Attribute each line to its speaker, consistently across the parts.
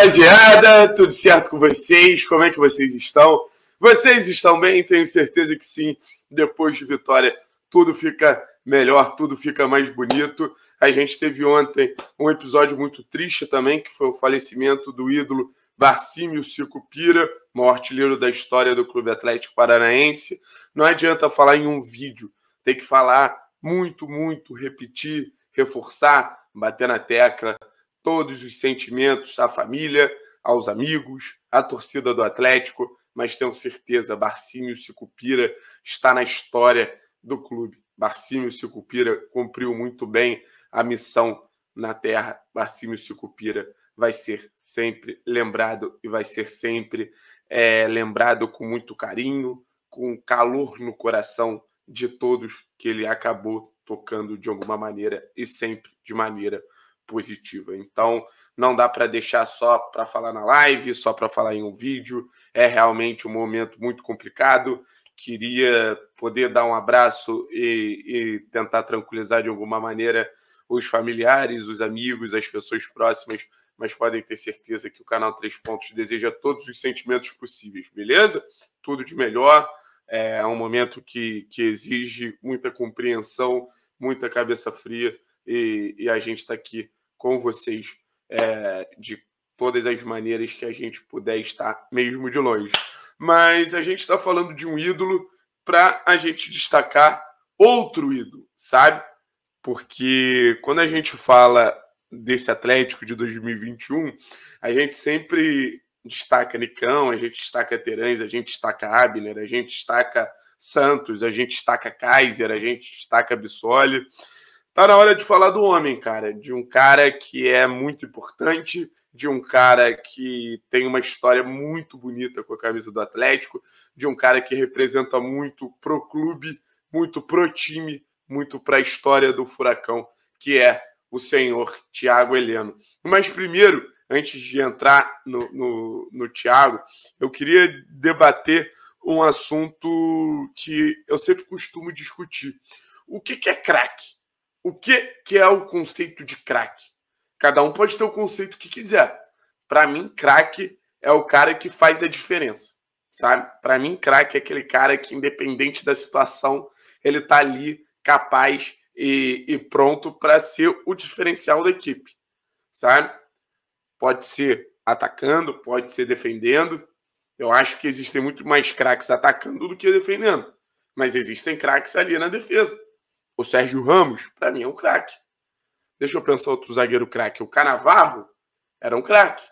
Speaker 1: rapaziada, tudo certo com vocês? Como é que vocês estão? Vocês estão bem? Tenho certeza que sim. Depois de vitória, tudo fica melhor, tudo fica mais bonito. A gente teve ontem um episódio muito triste também, que foi o falecimento do ídolo Barcímio Sicupira, maior artilheiro da história do Clube Atlético Paranaense. Não adianta falar em um vídeo, tem que falar muito, muito, repetir, reforçar, bater na tecla todos os sentimentos à família, aos amigos, à torcida do Atlético, mas tenho certeza, Barcinho Sicupira está na história do clube. Barcinho Sicupira cumpriu muito bem a missão na terra. Barcinho Sicupira vai ser sempre lembrado e vai ser sempre é, lembrado com muito carinho, com calor no coração de todos que ele acabou tocando de alguma maneira e sempre de maneira positiva. Então, não dá para deixar só para falar na live, só para falar em um vídeo. É realmente um momento muito complicado. Queria poder dar um abraço e, e tentar tranquilizar de alguma maneira os familiares, os amigos, as pessoas próximas, mas podem ter certeza que o canal Três Pontos deseja todos os sentimentos possíveis, beleza? Tudo de melhor. É, é um momento que, que exige muita compreensão, muita cabeça fria e, e a gente está aqui com vocês é, de todas as maneiras que a gente puder estar, mesmo de longe. Mas a gente está falando de um ídolo para a gente destacar outro ídolo, sabe? Porque quando a gente fala desse Atlético de 2021, a gente sempre destaca Nicão, a gente destaca Terães, a gente destaca Abner, a gente destaca Santos, a gente destaca Kaiser, a gente destaca Bissoli. Tá na hora de falar do homem, cara, de um cara que é muito importante, de um cara que tem uma história muito bonita com a camisa do Atlético, de um cara que representa muito pro clube, muito pro time, muito para a história do Furacão, que é o senhor Tiago Heleno. Mas primeiro, antes de entrar no, no, no Tiago, eu queria debater um assunto que eu sempre costumo discutir. O que, que é craque? O que, que é o conceito de craque? Cada um pode ter o conceito que quiser. Para mim, craque é o cara que faz a diferença, sabe? Para mim, craque é aquele cara que, independente da situação, ele tá ali capaz e, e pronto para ser o diferencial da equipe, sabe? Pode ser atacando, pode ser defendendo. Eu acho que existem muito mais craques atacando do que defendendo, mas existem craques ali na defesa. O Sérgio Ramos, para mim, é um craque. Deixa eu pensar outro zagueiro craque. O Canavarro era um craque.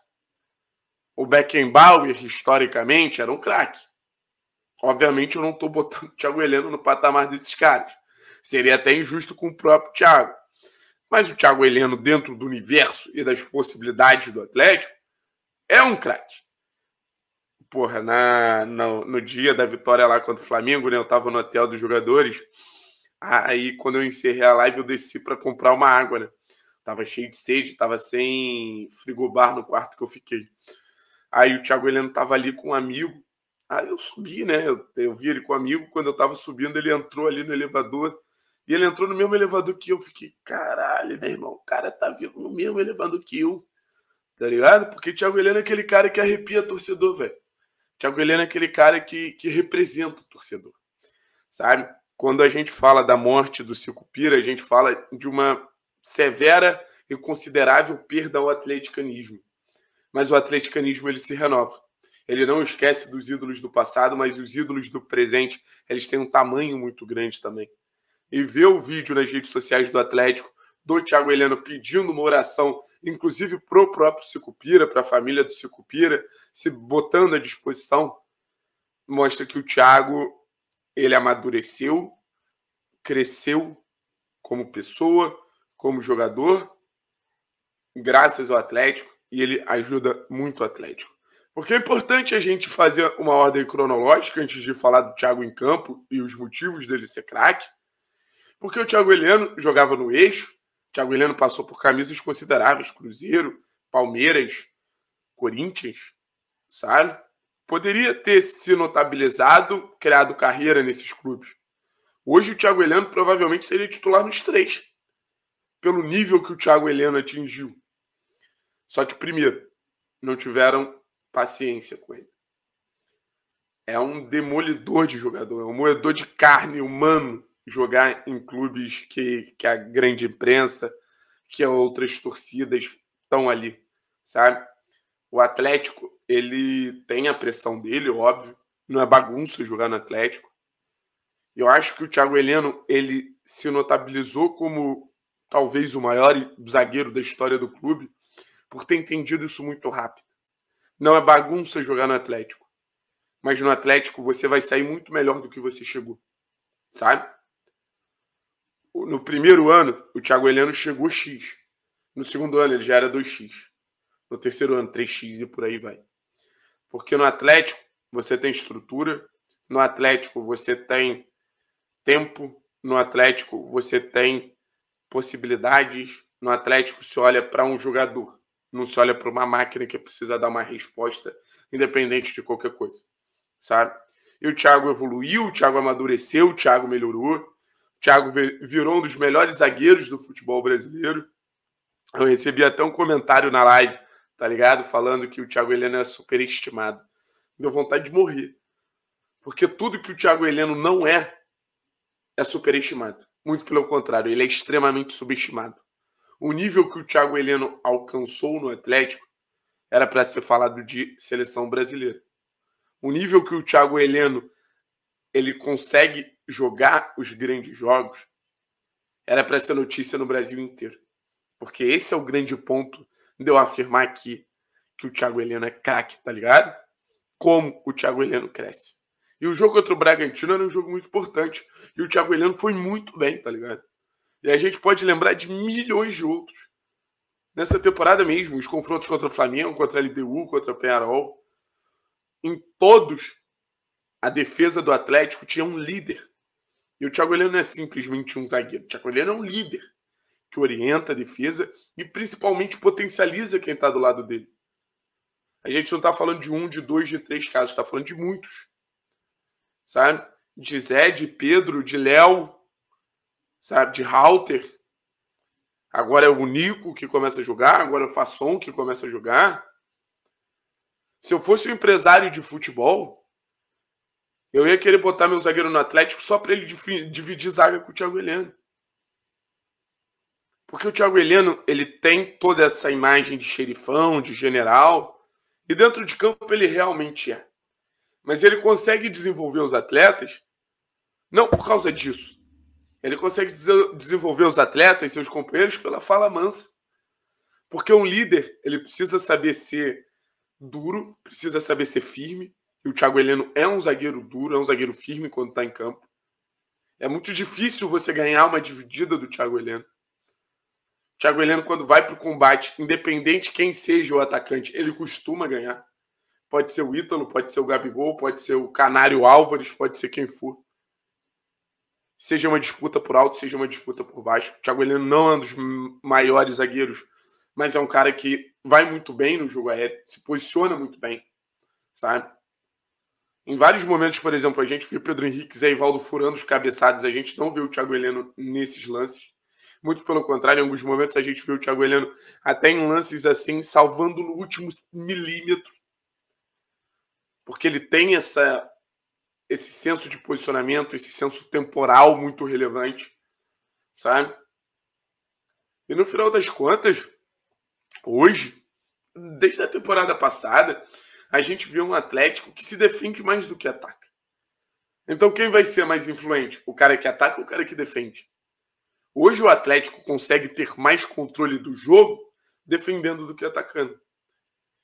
Speaker 1: O Beckenbauer, historicamente, era um craque. Obviamente, eu não estou botando o Thiago Heleno no patamar desses caras. Seria até injusto com o próprio Thiago. Mas o Thiago Heleno, dentro do universo e das possibilidades do Atlético, é um craque. Porra, na, no, no dia da vitória lá contra o Flamengo, né, eu estava no hotel dos jogadores Aí, quando eu encerrei a live, eu desci para comprar uma água, né? Tava cheio de sede, tava sem frigobar no quarto que eu fiquei. Aí o Thiago Heleno tava ali com um amigo. Aí eu subi, né? Eu, eu vi ele com um amigo. Quando eu tava subindo, ele entrou ali no elevador. E ele entrou no mesmo elevador que eu. Fiquei, caralho, meu irmão, o cara tá vindo no mesmo elevador que eu. Tá ligado? Porque Thiago Heleno é aquele cara que arrepia torcedor, velho. Thiago Heleno é aquele cara que, que representa o torcedor. Sabe? Quando a gente fala da morte do Sicupira, a gente fala de uma severa e considerável perda ao atleticanismo. Mas o atleticanismo ele se renova. Ele não esquece dos ídolos do passado, mas os ídolos do presente, eles têm um tamanho muito grande também. E ver o vídeo nas redes sociais do Atlético, do Thiago Heleno pedindo uma oração inclusive para o próprio Sicupira, para a família do Sicupira, se botando à disposição, mostra que o Thiago ele amadureceu, cresceu como pessoa, como jogador, graças ao Atlético, e ele ajuda muito o Atlético. Porque é importante a gente fazer uma ordem cronológica antes de falar do Thiago em campo e os motivos dele ser craque. Porque o Thiago Heleno jogava no eixo, o Thiago Heleno passou por camisas consideráveis, Cruzeiro, Palmeiras, Corinthians, sabe? poderia ter se notabilizado, criado carreira nesses clubes. Hoje o Thiago Heleno provavelmente seria titular nos três, pelo nível que o Thiago Heleno atingiu. Só que, primeiro, não tiveram paciência com ele. É um demolidor de jogador, é um moedor de carne humano jogar em clubes que, que a grande imprensa, que outras torcidas estão ali, sabe? O Atlético, ele tem a pressão dele, óbvio. Não é bagunça jogar no Atlético. Eu acho que o Thiago Heleno, ele se notabilizou como talvez o maior zagueiro da história do clube por ter entendido isso muito rápido. Não é bagunça jogar no Atlético. Mas no Atlético você vai sair muito melhor do que você chegou. Sabe? No primeiro ano, o Thiago Heleno chegou X. No segundo ano, ele já era 2x no terceiro ano, 3x e por aí vai. Porque no Atlético você tem estrutura, no Atlético você tem tempo, no Atlético você tem possibilidades, no Atlético se olha para um jogador, não se olha para uma máquina que precisa dar uma resposta independente de qualquer coisa, sabe? E o Thiago evoluiu, o Thiago amadureceu, o Thiago melhorou, o Thiago virou um dos melhores zagueiros do futebol brasileiro. Eu recebi até um comentário na live tá ligado? Falando que o Thiago Heleno é superestimado. Deu vontade de morrer. Porque tudo que o Thiago Heleno não é, é superestimado. Muito pelo contrário, ele é extremamente subestimado. O nível que o Thiago Heleno alcançou no Atlético era para ser falado de seleção brasileira. O nível que o Thiago Heleno ele consegue jogar os grandes jogos era para ser notícia no Brasil inteiro. Porque esse é o grande ponto de eu afirmar aqui que o Thiago Heleno é craque, tá ligado? Como o Thiago Heleno cresce. E o jogo contra o Bragantino era um jogo muito importante. E o Thiago Heleno foi muito bem, tá ligado? E a gente pode lembrar de milhões de outros. Nessa temporada mesmo, os confrontos contra o Flamengo, contra a LDU, contra o Penarol. Em todos, a defesa do Atlético tinha um líder. E o Thiago Heleno não é simplesmente um zagueiro. O Thiago Heleno é um líder que orienta a defesa e principalmente potencializa quem está do lado dele. A gente não está falando de um, de dois, de três casos, está falando de muitos. Sabe? De Zé, de Pedro, de Léo, sabe? De Halter. Agora é o Nico que começa a jogar, agora é o Fasson que começa a jogar. Se eu fosse um empresário de futebol, eu ia querer botar meu zagueiro no Atlético só para ele dividir zaga com o Thiago Heleno. Porque o Thiago Heleno, ele tem toda essa imagem de xerifão, de general, e dentro de campo ele realmente é. Mas ele consegue desenvolver os atletas não por causa disso. Ele consegue desenvolver os atletas e seus companheiros pela fala mansa. Porque um líder, ele precisa saber ser duro, precisa saber ser firme, e o Thiago Heleno é um zagueiro duro, é um zagueiro firme quando está em campo. É muito difícil você ganhar uma dividida do Thiago Heleno. Thiago Heleno, quando vai para o combate, independente quem seja o atacante, ele costuma ganhar. Pode ser o Ítalo, pode ser o Gabigol, pode ser o Canário Álvares, pode ser quem for. Seja uma disputa por alto, seja uma disputa por baixo. O Thiago Heleno não é um dos maiores zagueiros, mas é um cara que vai muito bem no jogo aéreo, se posiciona muito bem, sabe? Em vários momentos, por exemplo, a gente viu Pedro Henrique e Zé Ivaldo furando os cabeçados, a gente não vê o Thiago Heleno nesses lances. Muito pelo contrário, em alguns momentos a gente viu o Thiago Heleno até em lances assim, salvando no último milímetro. Porque ele tem essa, esse senso de posicionamento, esse senso temporal muito relevante, sabe? E no final das contas, hoje, desde a temporada passada, a gente viu um Atlético que se defende mais do que ataca. Então quem vai ser mais influente? O cara que ataca ou o cara que defende? Hoje o Atlético consegue ter mais controle do jogo defendendo do que atacando,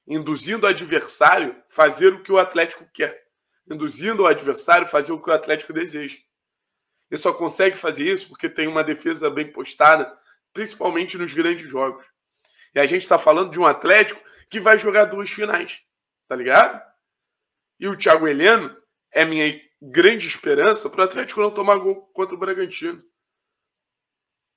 Speaker 1: induzindo o adversário a fazer o que o Atlético quer, induzindo o adversário a fazer o que o Atlético deseja. Ele só consegue fazer isso porque tem uma defesa bem postada, principalmente nos grandes jogos. E a gente está falando de um Atlético que vai jogar duas finais, tá ligado? E o Thiago Heleno é minha grande esperança para o Atlético não tomar gol contra o Bragantino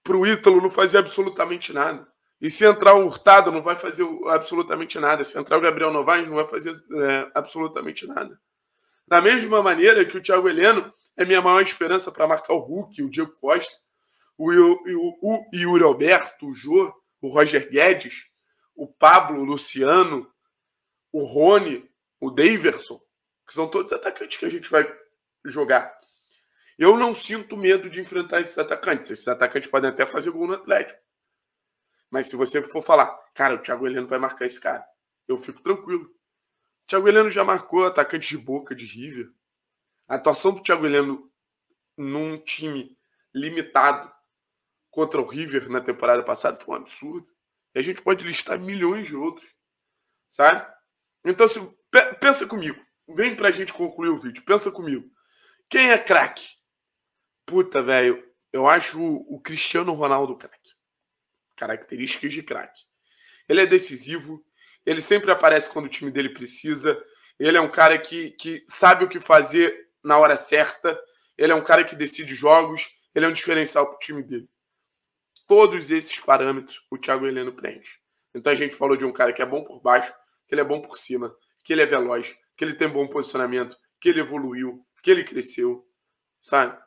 Speaker 1: para o Ítalo não fazer absolutamente nada. E se entrar o Hurtado, não vai fazer absolutamente nada. Se entrar o Gabriel Novaes, não vai fazer é, absolutamente nada. Da mesma maneira que o Thiago Heleno é minha maior esperança para marcar o Hulk, o Diego Costa, o, o, o, o Yuri Alberto, o Jô, o Roger Guedes, o Pablo, o Luciano, o Rony, o Daverson, que são todos atacantes que a gente vai jogar. Eu não sinto medo de enfrentar esses atacantes. Esses atacantes podem até fazer gol no Atlético. Mas se você for falar, cara, o Thiago Heleno vai marcar esse cara, eu fico tranquilo. O Thiago Heleno já marcou atacante de boca, de River. A atuação do Thiago Heleno num time limitado contra o River na temporada passada foi um absurdo. E a gente pode listar milhões de outros, sabe? Então, se, pensa comigo. Vem pra gente concluir o vídeo. Pensa comigo. Quem é craque? Puta, velho, eu acho o, o Cristiano Ronaldo craque. Características de craque. Ele é decisivo, ele sempre aparece quando o time dele precisa, ele é um cara que, que sabe o que fazer na hora certa, ele é um cara que decide jogos, ele é um diferencial para o time dele. Todos esses parâmetros o Thiago Heleno preenche. Então a gente falou de um cara que é bom por baixo, que ele é bom por cima, que ele é veloz, que ele tem bom posicionamento, que ele evoluiu, que ele cresceu, sabe?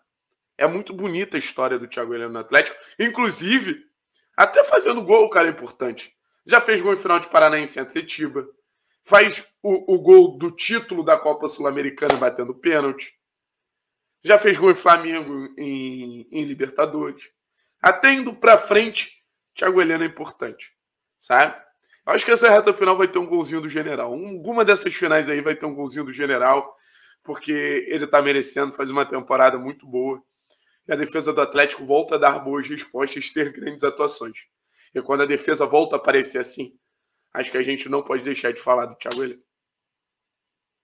Speaker 1: É muito bonita a história do Thiago Heleno no Atlético. Inclusive, até fazendo gol, o cara é importante. Já fez gol em final de Paranaense em Atletiba. Faz o, o gol do título da Copa Sul-Americana batendo pênalti. Já fez gol em Flamengo em, em Libertadores. Até indo pra frente, Thiago Heleno é importante. Sabe? Eu acho que essa reta final vai ter um golzinho do general. Alguma dessas finais aí vai ter um golzinho do general, porque ele tá merecendo, faz uma temporada muito boa e a defesa do Atlético volta a dar boas respostas, ter grandes atuações. E quando a defesa volta a aparecer assim, acho que a gente não pode deixar de falar do Thiago Heleno.